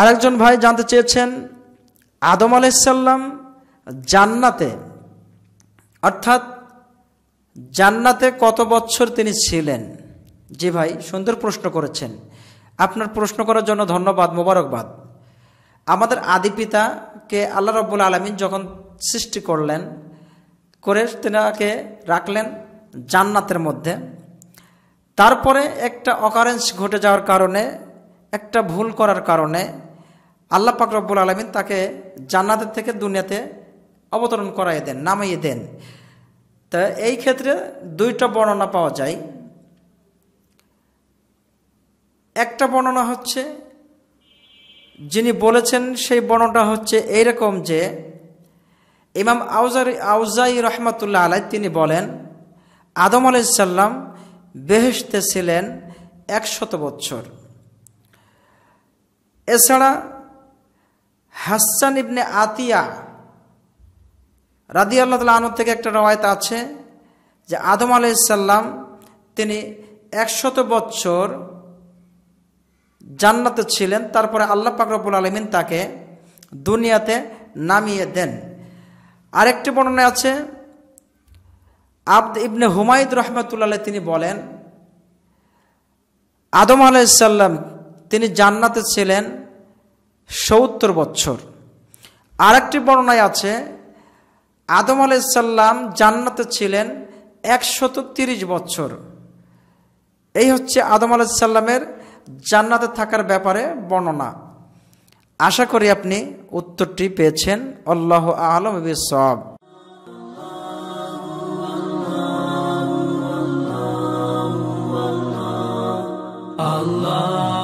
আরেকজন ভাই জানতে চেয়েছেন আদম আলাইসাল্লাম জান্নাতে অর্থাৎ জান্নাতে কত বছর তিনি ছিলেন জি ভাই সুন্দর প্রশ্ন করেছেন আপনার প্রশ্ন করার জন্য ধন্যবাদ মোবারকবাদ আমাদের আদি পিতাকে আল্লাহ রব্বুল আলমিন যখন সৃষ্টি করলেন করে তেনাকে রাখলেন জান্নাতের মধ্যে তারপরে একটা অকারেন্স ঘটে যাওয়ার কারণে একটা ভুল করার কারণে আল্লাহ পাক রব্বুল আলমিন তাকে জান্নাতের থেকে দুনিয়াতে অবতরণ করাই দেন নামিয়ে দেন তা এই ক্ষেত্রে দুইটা বর্ণনা পাওয়া যায় একটা বর্ণনা হচ্ছে যিনি বলেছেন সেই বর্ণনাটা হচ্ছে এইরকম যে ইমাম আউজার আউজাই রহমাতুল্লাহ আলাই তিনি বলেন আদম আলাইসাল্লাম বেহেস্তে ছিলেন একশত বৎসর এছাড়া হাসান ইবনে আতিয়া রাদি আল্লাহ তালা আনুর থেকে একটা রওয়ায়ত আছে যে আদম আলাইসাল্লাম তিনি একশত বৎসর জান্নাতে ছিলেন তারপরে আল্লাহ পাকরবুল আলমিন তাকে দুনিয়াতে নামিয়ে দেন আরেকটি বর্ণনা আছে আব্দ ইবনে হুমায়ুদ রহমতুল্লাহ তিনি বলেন আদম আলাইসাল্লাম তিনি জান্নাতে ছিলেন সত্তর বছর আরেকটি বর্ণায় আছে আদম আলাইসাল্লাম জান্নাতে ছিলেন একশত তিরিশ বছর এই হচ্ছে আদম আলাইসাল্লামের জান্নাতে থাকার ব্যাপারে বর্ণনা আশা করি আপনি উত্তরটি পেয়েছেন আল্লাহ আলম সব Allah